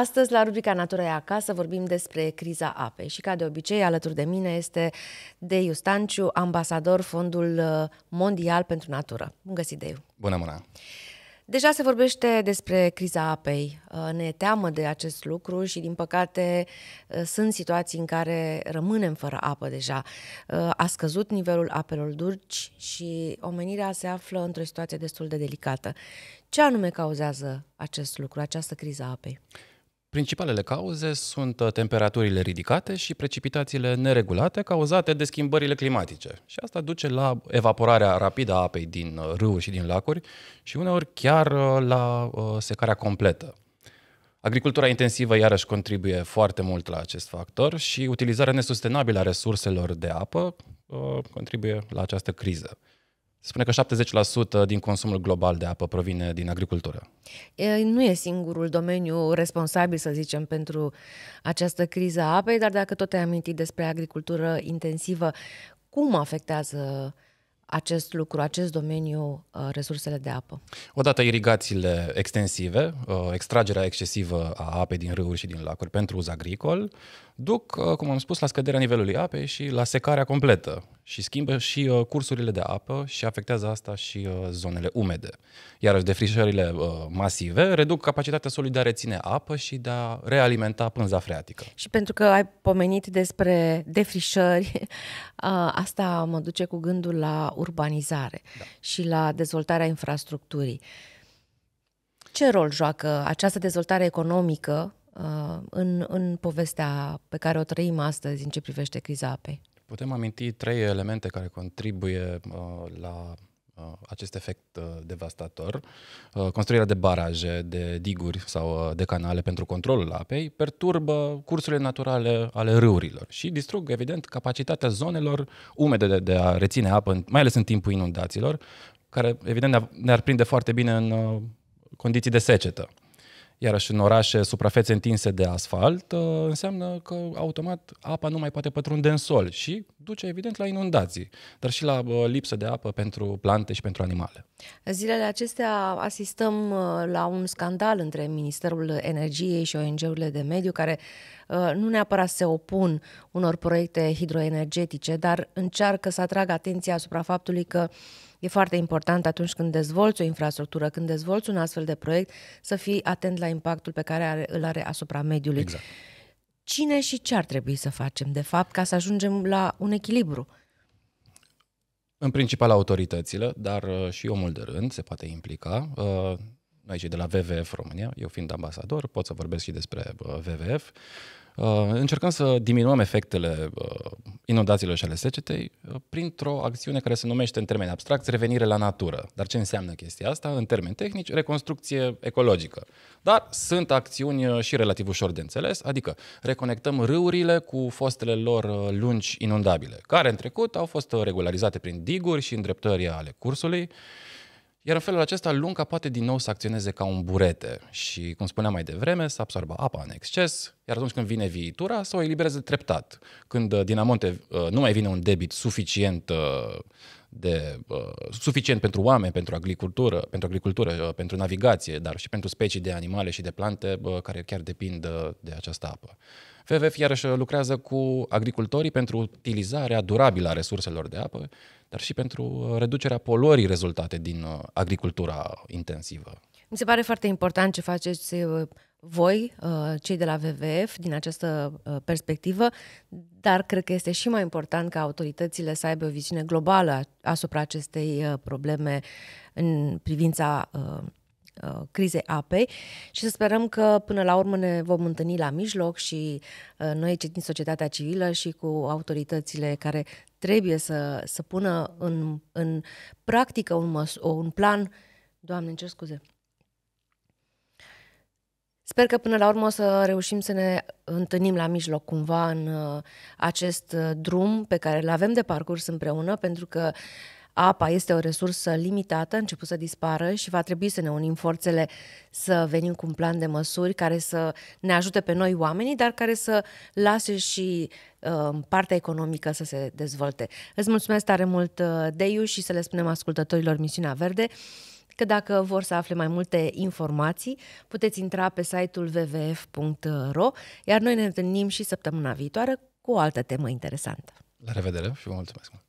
Astăzi, la rubrica Natura e acasă, vorbim despre criza apei și, ca de obicei, alături de mine este Deiu Stanciu, ambasador Fondul uh, Mondial pentru Natură. Bun găsit, Deiu! Bună, mâna! Deja se vorbește despre criza apei. Uh, ne teamă de acest lucru și, din păcate, uh, sunt situații în care rămânem fără apă deja. A scăzut nivelul apelor dulci și omenirea se află într-o situație destul de delicată. Ce anume cauzează acest lucru, această criză apei? Principalele cauze sunt uh, temperaturile ridicate și precipitațiile neregulate cauzate de schimbările climatice. Și asta duce la evaporarea rapidă a apei din uh, râuri și din lacuri și uneori chiar uh, la secarea completă. Agricultura intensivă iarăși contribuie foarte mult la acest factor și utilizarea nesustenabilă a resurselor de apă contribuie la această criză spune că 70% din consumul global de apă provine din agricultură. Nu e singurul domeniu responsabil, să zicem, pentru această criză a apei, dar dacă tot ai amintit despre agricultură intensivă, cum afectează acest lucru, acest domeniu, uh, resursele de apă? Odată irigațiile extensive, uh, extragerea excesivă a apei din râuri și din lacuri pentru uz agricol, duc, uh, cum am spus, la scăderea nivelului apei și la secarea completă și schimbă și uh, cursurile de apă și afectează asta și uh, zonele umede. iar defrișările uh, masive reduc capacitatea solului de a reține apă și de a realimenta pânza freatică. Și pentru că ai pomenit despre defrișări, uh, asta mă duce cu gândul la urbanizare da. și la dezvoltarea infrastructurii. Ce rol joacă această dezvoltare economică uh, în, în povestea pe care o trăim astăzi în ce privește criza apei? Putem aminti trei elemente care contribuie uh, la uh, acest efect uh, devastator. Uh, construirea de baraje, de diguri sau uh, de canale pentru controlul apei perturbă cursurile naturale ale râurilor și distrug, evident, capacitatea zonelor umede de, de a reține apă, mai ales în timpul inundațiilor, care, evident, ne-ar prinde foarte bine în uh, condiții de secetă. Iarăși în orașe suprafețe întinse de asfalt uh, înseamnă că automat apa nu mai poate pătrunde în sol și duce evident la inundații, dar și la uh, lipsă de apă pentru plante și pentru animale. Zilele acestea asistăm uh, la un scandal între Ministerul Energiei și ONG-urile de mediu care nu neapărat se opun unor proiecte hidroenergetice, dar încearcă să atragă atenția asupra faptului că E foarte important atunci când dezvolți o infrastructură, când dezvolți un astfel de proiect, să fii atent la impactul pe care are, îl are asupra mediului. Exact. Cine și ce ar trebui să facem, de fapt, ca să ajungem la un echilibru? În principal autoritățile, dar uh, și omul de rând se poate implica. Noi uh, cei de la WWF România, eu fiind ambasador, pot să vorbesc și despre uh, WWF. Încercăm să diminuăm efectele inundațiilor și ale secetei uh, printr-o acțiune care se numește în termeni abstracți revenire la natură. Dar ce înseamnă chestia asta? În termeni tehnici, reconstrucție ecologică. Dar sunt acțiuni uh, și relativ ușor de înțeles, adică reconectăm râurile cu fostele lor uh, lungi inundabile, care în trecut au fost regularizate prin diguri și îndreptări ale cursului iar în felul acesta, lunga poate din nou să acționeze ca un burete și, cum spuneam mai devreme, să absorbă apa în exces, iar atunci când vine viitura, să o elibereze treptat. Când din amonte uh, nu mai vine un debit suficient uh, de, uh, suficient pentru oameni, pentru agricultură, pentru, agricultură uh, pentru navigație, dar și pentru specii de animale și de plante uh, care chiar depind uh, de această apă. FVF iarăși lucrează cu agricultorii pentru utilizarea durabilă a resurselor de apă, dar și pentru uh, reducerea poluării rezultate din uh, agricultura intensivă. Mi se pare foarte important ce faceți uh, voi, uh, cei de la WWF, din această uh, perspectivă, dar cred că este și mai important ca autoritățile să aibă o viziune globală asupra acestei probleme în privința crizei apei și să sperăm că până la urmă ne vom întâlni la mijloc și noi cei din societatea civilă și cu autoritățile care trebuie să, să pună în, în practică un, măs- un plan, Doamne, ce scuze, Sper că până la urmă o să reușim să ne întâlnim la mijloc cumva în uh, acest uh, drum pe care îl avem de parcurs împreună, pentru că apa este o resursă limitată, început să dispară și va trebui să ne unim forțele să venim cu un plan de măsuri care să ne ajute pe noi oamenii, dar care să lase și uh, partea economică să se dezvolte. Îți mulțumesc tare mult, uh, Deiu, și să le spunem ascultătorilor Misiunea Verde că dacă vor să afle mai multe informații, puteți intra pe site-ul www.ro, iar noi ne întâlnim și săptămâna viitoare cu o altă temă interesantă. La revedere și vă mulțumesc mult!